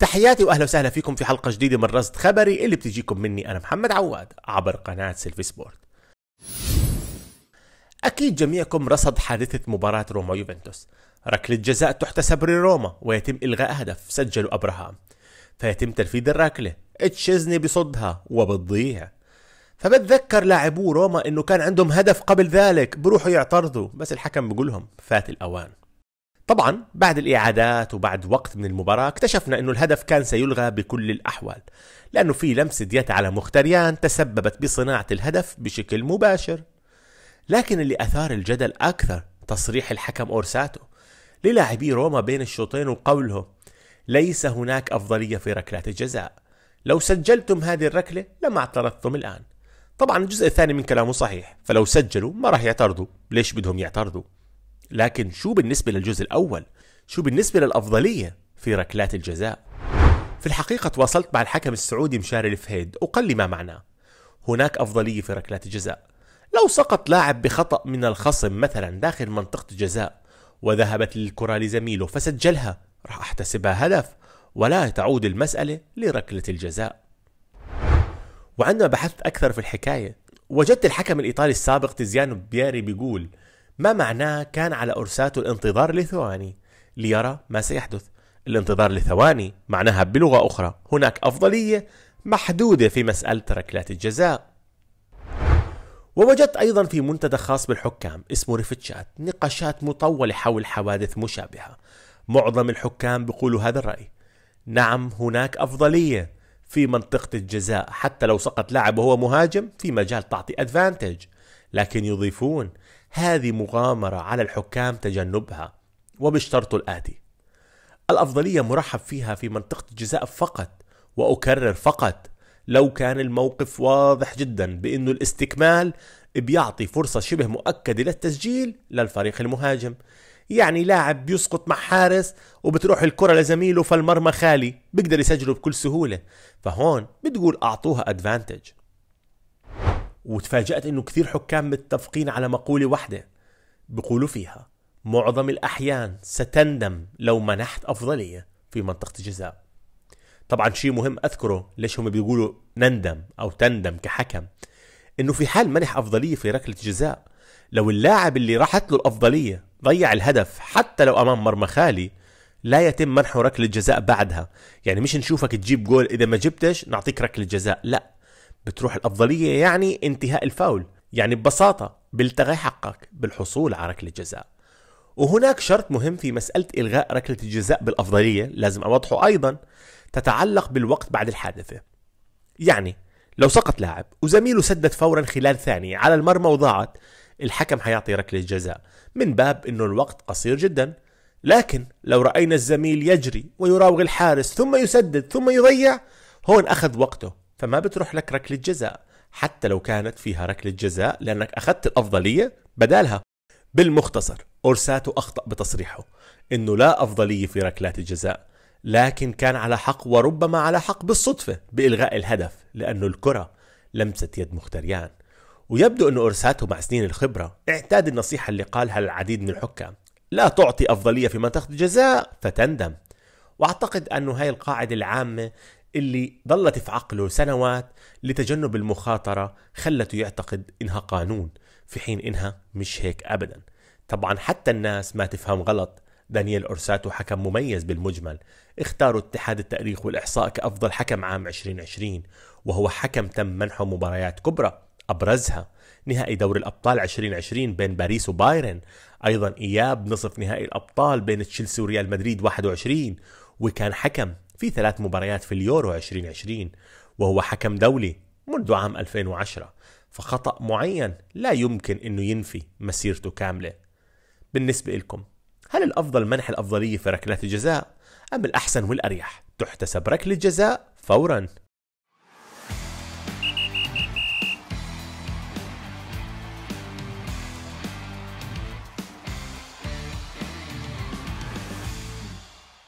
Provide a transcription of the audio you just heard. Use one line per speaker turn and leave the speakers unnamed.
تحياتي واهلا وسهلا فيكم في حلقه جديده من رصد خبري اللي بتجيكم مني انا محمد عواد عبر قناه سيلفي سبورت. اكيد جميعكم رصد حادثه مباراه روما يوفنتوس. ركله جزاء تحتسب لروما ويتم الغاء هدف سجله ابراهام. فيتم تنفيذ الركله، تشيزني بصدها وبتضيع. فبتذكر لاعبو روما انه كان عندهم هدف قبل ذلك بروحوا يعترضوا بس الحكم بيقول لهم فات الاوان. طبعا بعد الإعادات وبعد وقت من المباراة اكتشفنا أنه الهدف كان سيلغى بكل الأحوال لأنه في لمسة يد على مختريان تسببت بصناعة الهدف بشكل مباشر لكن اللي أثار الجدل أكثر تصريح الحكم أورساتو للاعبي روما بين الشوطين وقولهم ليس هناك أفضلية في ركلات الجزاء لو سجلتم هذه الركلة لما اعترضتم الآن طبعا الجزء الثاني من كلامه صحيح فلو سجلوا ما راح يعترضوا ليش بدهم يعترضوا لكن شو بالنسبة للجزء الأول؟ شو بالنسبة للأفضلية في ركلات الجزاء؟ في الحقيقة تواصلت مع الحكم السعودي مشاري الفهيد وقال لي ما معناه هناك أفضلية في ركلات الجزاء لو سقط لاعب بخطأ من الخصم مثلا داخل منطقة الجزاء وذهبت الكرة لزميله فسجلها راح أحتسبها هدف ولا تعود المسألة لركلة الجزاء وعندما بحثت أكثر في الحكاية وجدت الحكم الإيطالي السابق تيزيانو بياري بيقول ما معناه كان على أرساته الانتظار لثواني ليرى ما سيحدث الانتظار لثواني معناها بلغة أخرى هناك أفضلية محدودة في مسألة ركلات الجزاء ووجدت أيضا في منتدى خاص بالحكام اسمه ريفتشات نقاشات مطولة حول حوادث مشابهة معظم الحكام بيقولوا هذا الرأي نعم هناك أفضلية في منطقة الجزاء حتى لو سقط لاعب وهو مهاجم في مجال تعطي أدفانتج لكن يضيفون هذه مغامرة على الحكام تجنبها وبشرط الآتي الأفضلية مرحب فيها في منطقة الجزاء فقط وأكرر فقط لو كان الموقف واضح جدا بأنه الاستكمال بيعطي فرصة شبه مؤكدة للتسجيل للفريق المهاجم يعني لاعب بيسقط مع حارس وبتروح الكرة لزميله فالمرمى خالي بيقدر يسجله بكل سهولة فهون بتقول أعطوها أدفانتج وتفاجأت انه كثير حكام متفقين على مقولة واحدة بيقولوا فيها معظم الأحيان ستندم لو منحت أفضلية في منطقة الجزاء طبعا شيء مهم أذكره ليش هم بيقولوا نندم أو تندم كحكم إنه في حال منح أفضلية في ركلة جزاء لو اللاعب اللي راحت له الأفضلية ضيع الهدف حتى لو أمام مرمى خالي لا يتم منحه ركلة جزاء بعدها يعني مش نشوفك تجيب جول إذا ما جبتش نعطيك ركلة جزاء لا بتروح الافضليه يعني انتهاء الفاول يعني ببساطه بيلتغي حقك بالحصول على ركله جزاء وهناك شرط مهم في مساله الغاء ركله الجزاء بالافضليه لازم اوضحه ايضا تتعلق بالوقت بعد الحادثه يعني لو سقط لاعب وزميله سدد فورا خلال ثانيه على المرمى وضاعت الحكم حيعطي ركله جزاء من باب انه الوقت قصير جدا لكن لو راينا الزميل يجري ويراوغ الحارس ثم يسدد ثم يضيع هون اخذ وقته فما بتروح لك ركلة جزاء حتى لو كانت فيها ركلة جزاء لأنك أخذت الأفضلية بدالها بالمختصر أورساتو أخطأ بتصريحه أنه لا أفضلية في ركلات الجزاء لكن كان على حق وربما على حق بالصدفة بإلغاء الهدف لأنه الكرة لمست يد مختريان ويبدو أن أورساتو مع سنين الخبرة اعتاد النصيحة اللي قالها العديد من الحكام لا تعطي أفضلية في منطقة الجزاء فتندم واعتقد أن هاي القاعدة العامة اللي ظلت في عقله سنوات لتجنب المخاطرة خلته يعتقد إنها قانون في حين إنها مش هيك أبدا طبعا حتى الناس ما تفهم غلط دانيال أورساتو حكم مميز بالمجمل اختاروا اتحاد التأريخ والإحصاء كأفضل حكم عام 2020 وهو حكم تم منحه مباريات كبرى أبرزها نهائي دوري الأبطال 2020 بين باريس وبايرن أيضا إياب نصف نهائي الأبطال بين تشيلسي وريال مدريد 21 وكان حكم في ثلاث مباريات في اليورو 2020 وهو حكم دولي منذ عام 2010 فخطأ معين لا يمكن أنه ينفي مسيرته كاملة بالنسبة لكم هل الأفضل منح الأفضلية في ركلات الجزاء أم الأحسن والأريح تحتسب ركلة جزاء فورا